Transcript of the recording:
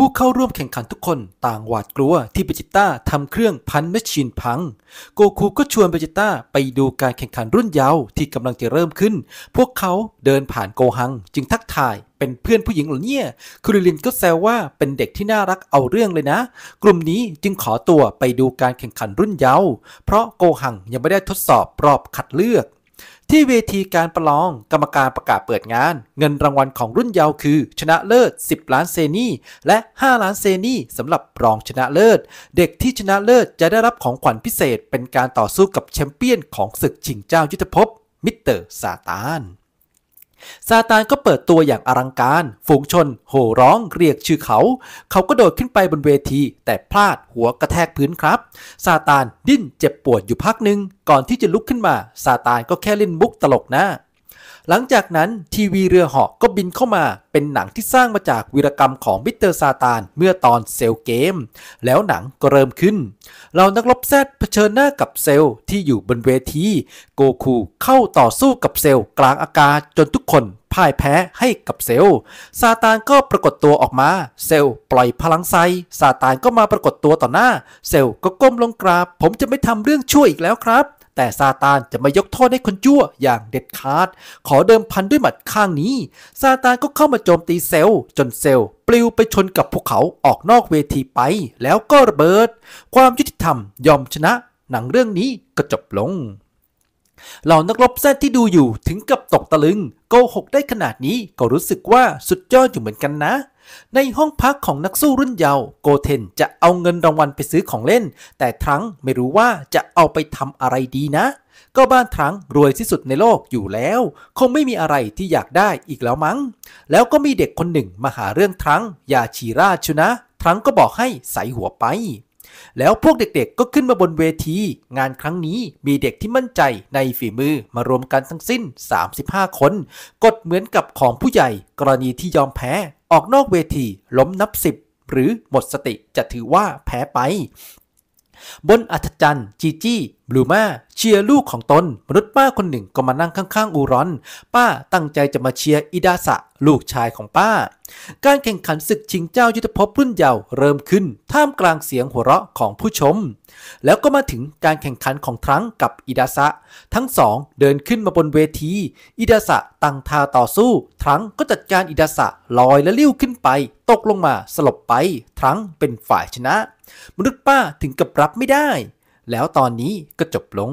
ผู้เข้าร่วมแข่งขันทุกคนต่างหวาดกลัวที่เบจิต้าทำเครื่องพันแมชชีนพังโกคูก็ชวนเบจิต้าไปดูการแข่งขันรุ่นเยาว์ที่กำลังจะเริ่มขึ้น พวกเขาเดินผ่านโกฮังจึงทักทายเป็นเพื่อนผู้หญิงเหรอเนี่ย คุริลินก็แซวว่าเป็นเด็กที่น่ารักเอาเรื่องเลยนะ กลุ่มนี้จึงขอตัวไปดูการแข่งขันรุ่นเยาว์เพราะโกหังยังไม่ได้ทดสอบรอบคัดเลือกที่เวทีการประลองกรรมการประกาศเปิดงาน เงินรางวัลของรุ่นเยาว์คือชนะเลิศ 10 ล้านเซนีและ 5 ล้านเซนีสำหรับรองชนะเลิศ เด็กที่ชนะเลิศจะได้รับของขวัญพิเศษเป็นการต่อสู้กับแชมเปี้ยนของศึกชิงเจ้ายุทธภพ มิสเตอร์ซาตานซาตานก็เปิดตัวอย่างอลังการ ฝูงชน โห่ร้อง เรียกชื่อเขา เขาก็โดดขึ้นไปบนเวทีแต่พลาดหัวกระแทกพื้นครับ ซาตานดิ้นเจ็บปวดอยู่พักหนึ่งก่อนที่จะลุกขึ้นมาซาตานก็แค่เล่นมุกตลกนะหลังจากนั้นทีวีเรือเหาะก็บินเข้ามาเป็นหนังที่สร้างมาจากวีรกรรมของมิสเตอร์ซาตาน เมื่อตอนเซลเกม แล้วหนังก็เริ่มขึ้น เรานักรบแซดเผชิญหน้ากับเซลที่อยู่บนเวทีโกคูเข้าต่อสู้กับเซลกลางอากาศจนทุกคนพ่ายแพ้ให้กับเซลซาตานก็ปรากฏตัวออกมาเซลปล่อยพลังไซซาตานก็มาปรากฏตัวต่อหน้าเซลก็ก้มลงกราบผมจะไม่ทำเรื่องชั่วอีกแล้วครับแต่ซาตานจะไม่ยกโทษให้คนชั่วอย่างเด็ดขาด ขอเดิมพันด้วยหมัดข้างนี้ ซาตานก็เข้ามาโจมตีเซลล์จนเซลล์ ปลิวไปชนกับภูเขาออกนอกเวทีไป แล้วก็ระเบิด ความยุติธรรมยอมชนะ หนังเรื่องนี้ก็จบลงเหล่านักรบแซดที่ดูอยู่ถึงกับตกตะลึงโกหกได้ขนาดนี้ก็รู้สึกว่าสุดยอดอยู่เหมือนกันนะ ในห้องพักของนักสู้รุ่นเยาว์โกเทนจะเอาเงินรางวัลไปซื้อของเล่น แต่ทรั้งไม่รู้ว่าจะเอาไปทำอะไรดีนะ ก็บ้านทรั้งรวยที่สุดในโลกอยู่แล้ว คงไม่มีอะไรที่อยากได้อีกแล้วมั้ง แล้วก็มีเด็กคนหนึ่ง มาหาเรื่องทรั้งยาชีราชุนะทรั้งก็บอกให้ใส่หัวไปแล้วพวกเด็กๆ ก็ขึ้นมาบนเวที งานครั้งนี้มีเด็กที่มั่นใจในฝีมือมารวมกันทั้งสิ้น 35 คนกดเหมือนกับของผู้ใหญ่ กรณีที่ยอมแพ้ ออกนอกเวทีล้มนับสิบหรือหมดสติจะถือว่าแพ้ไป บนอัธจัร์จีจี้บลูมาเชียร์ลูกของตนมนุษย์ป้าคนหนึ่งก็มานั่งข้างๆ อูรอน ป้าตั้งใจจะมาเชียร์อิดาสะลูกชายของป้า การแข่งขันศึกชิงเจ้ายุทธภพรุ่นเยาว์เริ่มขึ้น ท่ามกลางเสียงหัวเราะของผู้ชม แล้วก็มาถึงการแข่งขันของทั้งกับอิดาสะ ทั้งสองเดินขึ้นมาบนเวทีอิดาสะตั้งท่าต่อสู้ทั้งก็จัดการอิดาสะลอยและลิ้วขึ้นไป ตกลงมาสลบไปทั้งเป็นฝ่ายชนะ มนุษย์ป้าถึงกับรับไม่ได้แล้วตอนนี้ก็จบลง